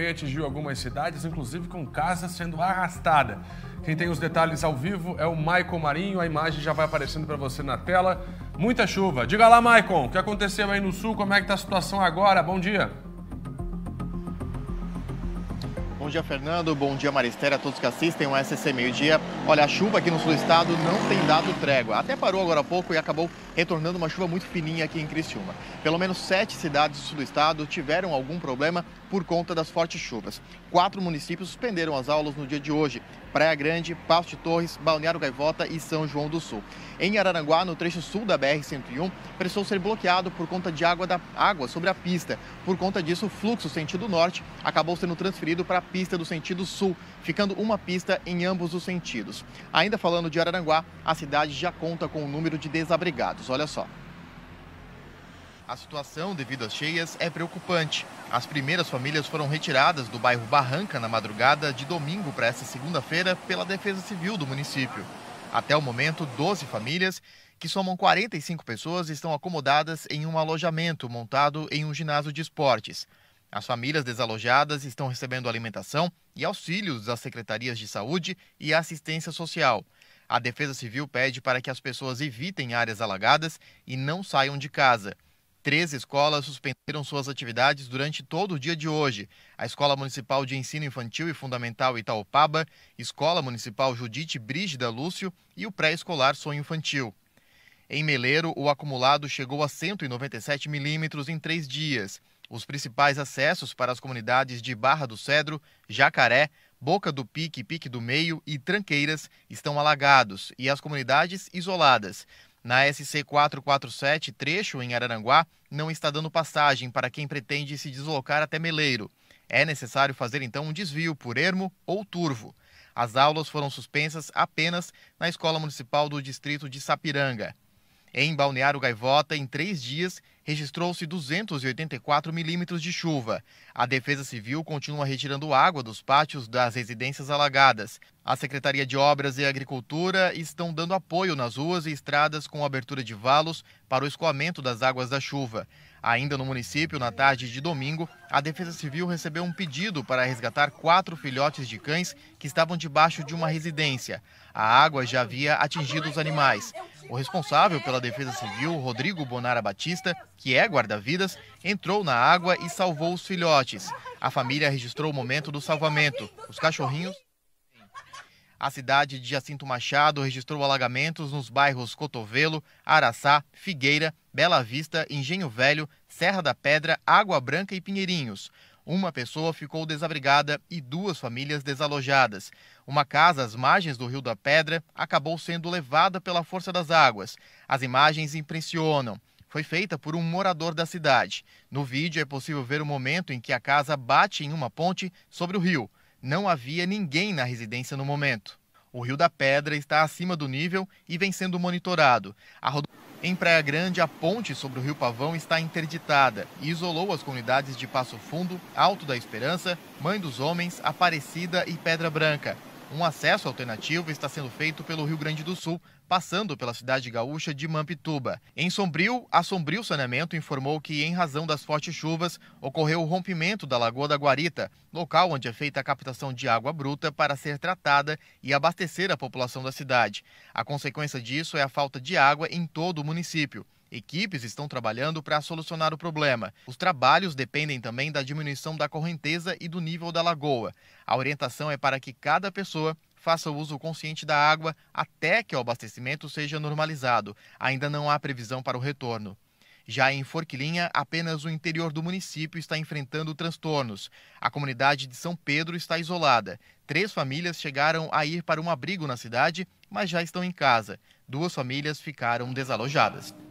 meia atingiu algumas cidades, inclusive com casa sendo arrastada. Quem tem os detalhes ao vivo é o Maicon Marinho, a imagem já vai aparecendo para você na tela. Muita chuva. Diga lá, Maicon, o que aconteceu aí no sul? Como é que está a situação agora? Bom dia dia, Fernando. Bom dia, Maristéria, a todos que assistem o SC Meio Dia. Olha, a chuva aqui no sul do estado não tem dado trégua. Até parou agora há pouco e acabou retornando uma chuva muito fininha aqui em Criciúma. Pelo menos sete cidades do sul do estado tiveram algum problema por conta das fortes chuvas. Quatro municípios suspenderam as aulas no dia de hoje. Praia Grande, Passo de Torres, Balneário Gaivota e São João do Sul. Em Araranguá, no trecho sul da BR-101, precisou ser bloqueado por conta de água, da... água sobre a pista. Por conta disso, o fluxo sentido norte acabou sendo transferido para a pista pista do sentido sul, ficando uma pista em ambos os sentidos. Ainda falando de Araranguá, a cidade já conta com o um número de desabrigados. Olha só. A situação devido às cheias é preocupante. As primeiras famílias foram retiradas do bairro Barranca na madrugada de domingo para esta segunda-feira pela Defesa Civil do município. Até o momento, 12 famílias, que somam 45 pessoas, estão acomodadas em um alojamento montado em um ginásio de esportes. As famílias desalojadas estão recebendo alimentação e auxílios das secretarias de saúde e assistência social. A Defesa Civil pede para que as pessoas evitem áreas alagadas e não saiam de casa. Três escolas suspenderam suas atividades durante todo o dia de hoje: a Escola Municipal de Ensino Infantil e Fundamental Itaopaba, Escola Municipal Judite Brígida Lúcio e o Pré-Escolar Sonho Infantil. Em Meleiro, o acumulado chegou a 197 milímetros em três dias. Os principais acessos para as comunidades de Barra do Cedro, Jacaré, Boca do Pique, Pique do Meio e Tranqueiras estão alagados e as comunidades isoladas. Na SC 447, trecho em Araranguá, não está dando passagem para quem pretende se deslocar até Meleiro. É necessário fazer então um desvio por ermo ou turvo. As aulas foram suspensas apenas na Escola Municipal do Distrito de Sapiranga. Em Balneário Gaivota, em três dias, registrou-se 284 milímetros de chuva. A Defesa Civil continua retirando água dos pátios das residências alagadas. A Secretaria de Obras e Agricultura estão dando apoio nas ruas e estradas com abertura de valos para o escoamento das águas da chuva. Ainda no município, na tarde de domingo, a Defesa Civil recebeu um pedido para resgatar quatro filhotes de cães que estavam debaixo de uma residência. A água já havia atingido os animais. O responsável pela defesa civil, Rodrigo Bonara Batista, que é guarda-vidas, entrou na água e salvou os filhotes. A família registrou o momento do salvamento. Os cachorrinhos. A cidade de Jacinto Machado registrou alagamentos nos bairros Cotovelo, Araçá, Figueira, Bela Vista, Engenho Velho, Serra da Pedra, Água Branca e Pinheirinhos. Uma pessoa ficou desabrigada e duas famílias desalojadas. Uma casa às margens do Rio da Pedra acabou sendo levada pela força das águas. As imagens impressionam foi feita por um morador da cidade. No vídeo é possível ver o momento em que a casa bate em uma ponte sobre o rio. Não havia ninguém na residência no momento. O Rio da Pedra está acima do nível e vem sendo monitorado. A em Praia Grande, a ponte sobre o Rio Pavão está interditada e isolou as comunidades de Passo Fundo, Alto da Esperança, Mãe dos Homens, Aparecida e Pedra Branca. Um acesso alternativo está sendo feito pelo Rio Grande do Sul, passando pela cidade gaúcha de Mampituba. Em Sombrio, a Sombrio Saneamento informou que, em razão das fortes chuvas, ocorreu o rompimento da Lagoa da Guarita, local onde é feita a captação de água bruta para ser tratada e abastecer a população da cidade. A consequência disso é a falta de água em todo o município. Equipes estão trabalhando para solucionar o problema. Os trabalhos dependem também da diminuição da correnteza e do nível da lagoa. A orientação é para que cada pessoa faça o uso consciente da água até que o abastecimento seja normalizado. Ainda não há previsão para o retorno. Já em Forquilinha, apenas o interior do município está enfrentando transtornos. A comunidade de São Pedro está isolada. Três famílias chegaram a ir para um abrigo na cidade, mas já estão em casa. Duas famílias ficaram desalojadas.